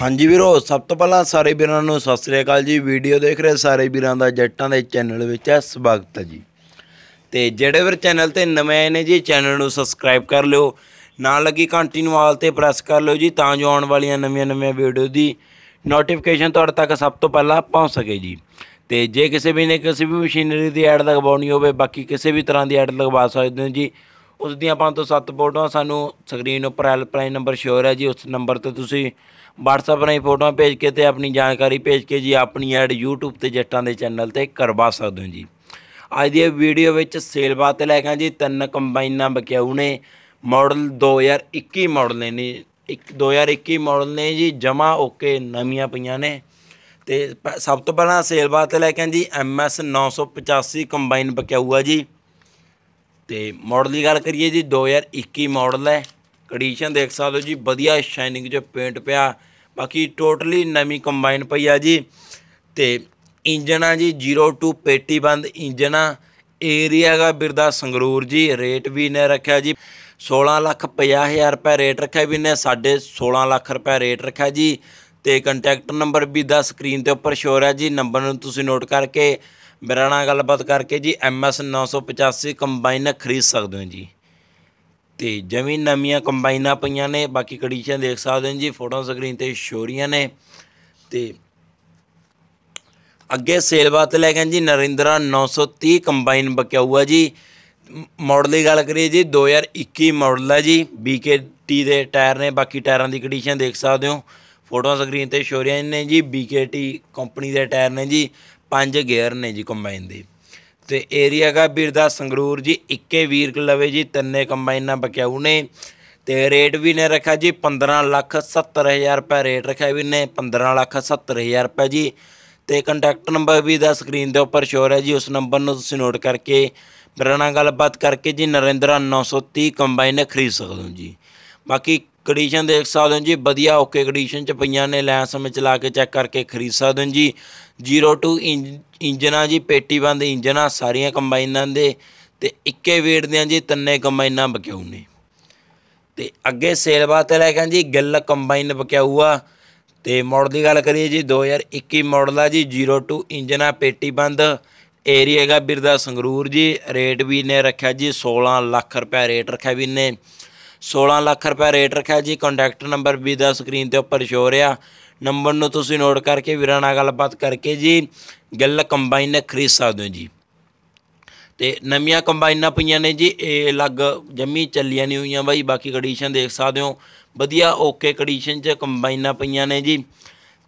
ਹਾਂਜੀ ਵੀਰੋ ਸਭ ਤੋਂ ਪਹਿਲਾਂ ਸਾਰੇ ਵੀਰਾਂ ਨੂੰ ਸਤਿ ਸ੍ਰੀ ਅਕਾਲ ਜੀ ਵੀਡੀਓ ਦੇਖ ਰਹੇ ਸਾਰੇ ਵੀਰਾਂ ਦਾ ਜੱਟਾਂ ਦੇ ਚੈਨਲ ਵਿੱਚ ਹੈ ਸਵਾਗਤ ਹੈ ਜੀ ਤੇ ਜਿਹੜੇ ਵੀਰ ਚੈਨਲ ਤੇ ਨਵੇਂ ਆਏ ਨੇ ਜੀ ਚੈਨਲ ਨੂੰ ਸਬਸਕ੍ਰਾਈਬ ਕਰ ਲਿਓ ਨਾਲ ਲੱਗੀ ਘੰਟੀ ਨੂੰ ਆਲ ਤੇ ਪ੍ਰੈਸ ਕਰ ਲਿਓ ਜੀ ਤਾਂ ਜੋ ਆਉਣ ਵਾਲੀਆਂ ਨਵੀਆਂ-ਨਵੀਆਂ ਵੀਡੀਓ ਦੀ ਨੋਟੀਫਿਕੇਸ਼ਨ ਤੁਹਾਡੇ ਤੱਕ ਸਭ ਤੋਂ ਪਹਿਲਾਂ ਪਹੁੰਚ ਸਕੇ ਜੀ ਤੇ ਜੇ ਕਿਸੇ ਵੀ ਨੇ ਕਿਸੇ ਵੀ ਮਸ਼ੀਨਰੀ ਦੀ ਐਡ ਲਗਵਾਉਣੀ ਹੋਵੇ ਬਾਕੀ ਕਿਸੇ ਵੀ ਤਰ੍ਹਾਂ ਦੀ ਐਡ ਲਗਵਾ ਸਕਦੇ ਹੋ ਜੀ ਉਸ ਦੀਆਂ ਪੰਜ ਤੋਂ ਸੱਤ ਫੋਟੋਆਂ ਸਾਨੂੰ ਸਕਰੀਨ ਉੱਪਰ ਹੈਲਪਲਾਈਨ ਨੰਬਰ ਸ਼ੋਅਰ ਹੈ ਜੀ ਉਸ ਨੰਬਰ ਤੇ ਤੁਸੀਂ WhatsApp ਰਾਹੀਂ ਫੋਟੋਆਂ ਭੇਜ ਕੇ ਤੇ ਆਪਣੀ ਜਾਣਕਾਰੀ ਭੇਜ ਕੇ ਜੀ ਆਪਣੀ ਐਡ YouTube ਤੇ ਜੱਟਾਂ ਦੇ ਚੈਨਲ ਤੇ ਕਰਵਾ ਸਕਦੇ ਹੋ ਜੀ ਅੱਜ ਦੀ ਵੀਡੀਓ ਵਿੱਚ ਸੇਲ ਬਾਤ ਲੈ ਕੇ ਆ ਜੀ ਤਿੰਨ ਕੰਬਾਈਨਾਂ ਬਕਿਆਉ ਨੇ ਮਾਡਲ 2021 ਮਾਡਲ ਨੇ ਨੇ 2021 ਮਾਡਲ ਨੇ ਜੀ ਜਮਾ ਓਕੇ ਨਵੀਆਂ ਪਈਆਂ ਨੇ ਤੇ ਸਭ ਤੋਂ ਪਹਿਲਾਂ ਸੇਲ ਬਾਤ ਲੈ ਕੇ ਆ ਜੀ MS 985 ਕੰਬਾਈਨ ਬਕਿਆਉ ਆ ਜੀ ਤੇ ਮਾਡਲ ਦੀ ਗੱਲ ਕਰੀਏ ਜੀ 2021 ਮਾਡਲ ਹੈ ਕੰਡੀਸ਼ਨ ਦੇਖ ਸਕਦੇ ਹੋ ਜੀ ਵਧੀਆ ਸ਼ਾਈਨਿੰਗ ਜੋ ਪੇਂਟ ਪਿਆ ਬਾਕੀ ਟੋਟਲੀ ਨਵੀਂ ਕੰਬਾਈਨ ਪਈ ਆ ਜੀ ਤੇ ਇੰਜਨ ਆ ਜੀ 02 ਪੇਟੀ ਬੰਦ ਇੰਜਨ ਆ ਏਰੀਆ ਦਾ ਬਿਰਦਾ ਸੰਗਰੂਰ ਜੀ ਰੇਟ ਵੀ ਨੇ ਰੱਖਿਆ ਜੀ 16 ਲੱਖ 50000 ਰੁਪਏ ਰੇਟ ਰੱਖਿਆ ਵੀ ਨੇ ਸਾਡੇ 16 ਲੱਖ ਰੁਪਏ ਰੇਟ ਰੱਖਿਆ ਜੀ ਤੇ ਕੰਟੈਕਟ ਨੰਬਰ ਵੀ ਦਾ ਸਕਰੀਨ ਤੇ ਉੱਪਰ ਸ਼ੋਰ ਹੈ ਜੀ ਨੰਬਰ ਨੂੰ ਤੁਸੀਂ ਨੋਟ ਕਰਕੇ ਮੇਰੇ ਨਾਲ ਗੱਲਬਾਤ ਕਰਕੇ ਜੀ ਐਮਐਸ 985 ਕੰਬਾਈਨ ਖਰੀਦ ਸਕਦੇ ਹੋ ਜੀ ਤੇ ਜਮੀਨ ਨਵੀਆਂ ਕੰਬਾਈਨਾਂ ਪਈਆਂ ਨੇ ਬਾਕੀ ਕੰਡੀਸ਼ਨ ਦੇਖ ਸਕਦੇ ਹੋ ਜੀ ਫੋਟੋ ਸਕਰੀਨ ਤੇ ਸ਼ੋਰੀਆਂ ਨੇ ਤੇ ਅੱਗੇ ਸੇਲ ਬਾਤ ਲੈ ਗਏ ਜੀ ਨਰਿੰਦਰਾ 930 ਕੰਬਾਈਨ ਬਕਿਆ ਹੋਆ ਜੀ ਮਾਡਲ ਦੀ ਗੱਲ ਕਰੀਏ ਜੀ 2021 ਮਾਡਲ ਹੈ ਜੀ BKT ਦੇ ਟਾਇਰ ਨੇ ਬਾਕੀ ਟਾਇਰਾਂ ਦੀ ਕੰਡੀਸ਼ਨ ਦੇਖ ਸਕਦੇ ਹੋ ਫੋਟੋ ਸਕਰੀਨ ਤੇ ਸ਼ੋਰੀਆਂ ਨੇ ਜੀ BKT ਕੰਪਨੀ ਦੇ ਟਾਇਰ ਨੇ ਜੀ ਪੰਜ ਗੇਅਰ ਨੇ ਜੀ ਕੰਬਾਈਨ ਦੇ ਤੇ ਏਰੀਆ ਦਾ ਵੀਰ ਦਾ ਸੰਗਰੂਰ ਜੀ ਇੱਕੇ ਵੀਰ ਲਵੇ ਜੀ ਤਿੰਨੇ ਕੰਬਾਈਨਾਂ ਬਕਿਆਉ ਨੇ ਤੇ ਰੇਟ ਵੀ ਨੇ ਰੱਖਿਆ ਜੀ 15 ਲੱਖ 70 ਹਜ਼ਾਰ ਰੁਪਏ ਰੇਟ ਰੱਖਿਆ ਵੀ ਨੇ 15 ਲੱਖ 70 ਹਜ਼ਾਰ ਰੁਪਏ ਜੀ ਤੇ ਕੰਟੈਕਟ ਨੰਬਰ ਵੀ ਦਾ ਸਕਰੀਨ ਦੇ ਉੱਪਰ ਸ਼ੋਰ ਹੈ ਜੀ ਉਸ ਨੰਬਰ ਨੂੰ ਤੁਸੀਂ ਨੋਟ ਕਰਕੇ ਮੇਰੇ ਨਾਲ ਗੱਲਬਾਤ ਕਰਕੇ ਜੀ ਨਰਿੰਦਰਾ 930 ਕੰਬਾਈਨ ਖਰੀਦ ਸਕਦੇ ਹੋ ਜੀ ਬਾਕੀ ਕੰਡੀਸ਼ਨ ਦੇਖ ਸਕਦੇ ਹੋ ਜੀ ਵਧੀਆ ਓਕੇ ਕੰਡੀਸ਼ਨ ਚ ਪਈਆਂ ਨੇ ਲੈ ਸਮੇਂ ਚਲਾ ਕੇ ਚੈੱਕ ਕਰਕੇ ਖਰੀਦ ਸਕਦੇ ਹੋ ਜੀ 02 ਇੰਜਨਾਂ ਜੀ ਪੇਟੀ ਬੰਦ ਇੰਜਨਾਂ ਸਾਰੀਆਂ ਕੰਬਾਈਨਾਂ ਦੇ ਤੇ ਇੱਕੇ ਵੇਟ ਦੀਆਂ ਜੀ ਤਿੰਨੇ ਕੰਬਾਈਨਾਂ ਬਕਿਆਉ ਨੇ ਤੇ ਅੱਗੇ ਸੇਲ ਬਾਤ ਲੈ ਕੇ ਜੀ ਗਿੱਲ ਕੰਬਾਈਨ ਬਕਿਆਊ ਆ ਤੇ ਮਾਡਲ ਦੀ ਗੱਲ ਕਰੀਏ ਜੀ 2021 ਮਾਡਲ ਆ ਜੀ 02 ਇੰਜਨਾਂ ਪੇਟੀ ਬੰਦ ਏਰੀਆ ਹੈਗਾ ਬਿਰਦਾ ਸੰਗਰੂਰ ਜੀ ਰੇਟ ਵੀ ਨੇ ਰੱਖਿਆ ਜੀ 16 ਲੱਖ ਰੁਪਏ ਰੇਟ ਰੱਖਿਆ ਵੀ ਨੇ 16 ਲੱਖ ਰੁਪਏ ਰੇਟ ਰੱਖਿਆ ਜੀ ਕੰਟੈਕਟ ਨੰਬਰ ਵੀ ਦਾ ਸਕਰੀਨ ਤੇ ਉੱਪਰ ਸ਼ੋ ਰਿਹਾ ਨੰਬਰ ਨੂੰ ਤੁਸੀਂ ਨੋਟ ਕਰਕੇ ਵੀਰਾਂ ਨਾਲ ਗੱਲਬਾਤ ਕਰਕੇ ਜੀ ਗੱਲ ਕੰਬਾਈਨ ਖਰੀਦ ਸਕਦੇ ਹੋ ਜੀ ਤੇ ਨਵੀਆਂ ਕੰਬਾਈਨਾਂ ਪਈਆਂ ਨੇ ਜੀ ਇਹ ਅਲੱਗ ਜੰਮੀ ਚੱਲੀਆਂ ਨਹੀਂ ਹੋਈਆਂ ਬਾਈ ਬਾਕੀ ਕੰਡੀਸ਼ਨ ਦੇਖ ਸਕਦੇ ਹੋ ਵਧੀਆ ਓਕੇ ਕੰਡੀਸ਼ਨ 'ਚ ਕੰਬਾਈਨਾਂ ਪਈਆਂ ਨੇ ਜੀ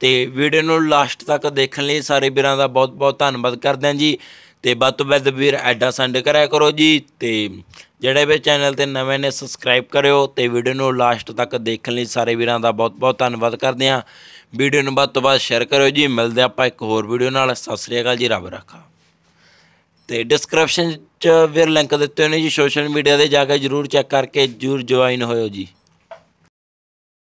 ਤੇ ਵੀਡੀਓ ਨੂੰ ਲਾਸਟ ਤੱਕ ਦੇਖਣ ਲਈ ਸਾਰੇ ਵੀਰਾਂ ਦਾ ਬਹੁਤ ਬਹੁਤ ਧੰਨਵਾਦ ਕਰਦੇ ਹਾਂ ਜੀ ਤੇ ਵੱਧ ਤੋਂ ਵੱਧ ਵੀਰ ਐਡਾ ਸੈਂਡ ਕਰਿਆ ਕਰੋ ਜੀ ਤੇ ਜਿਹੜੇ ਵੀ ਚੈਨਲ ਤੇ ਨਵੇਂ ਨੇ ਸਬਸਕ੍ਰਾਈਬ ਕਰਿਓ ਤੇ ਵੀਡੀਓ ਨੂੰ ਲਾਸਟ ਤੱਕ ਦੇਖਣ ਲਈ ਸਾਰੇ ਵੀਰਾਂ ਦਾ ਬਹੁਤ-ਬਹੁਤ ਧੰਨਵਾਦ ਕਰਦੇ ਹਾਂ ਵੀਡੀਓ ਨੂੰ ਵੱਧ ਤੋਂ ਵੱਧ ਸ਼ੇਅਰ ਕਰਿਓ ਜੀ ਮਿਲਦੇ ਆਪਾਂ ਇੱਕ ਹੋਰ ਵੀਡੀਓ ਨਾਲ ਸਤਿ ਸ੍ਰੀ ਅਕਾਲ ਜੀ ਰੱਬ ਰੱਖਾ ਤੇ ਡਿਸਕ੍ਰਿਪਸ਼ਨ 'ਚ ਵੀਰ ਲਿੰਕ ਦਿੱਤੇ ਨੇ ਜੀ ਸੋਸ਼ਲ ਮੀਡੀਆ ਦੇ ਜਾ ਕੇ ਜਰੂਰ ਚੈੱਕ ਕਰਕੇ ਜਰੂਰ ਜੁਆਇਨ ਹੋਇਓ ਜੀ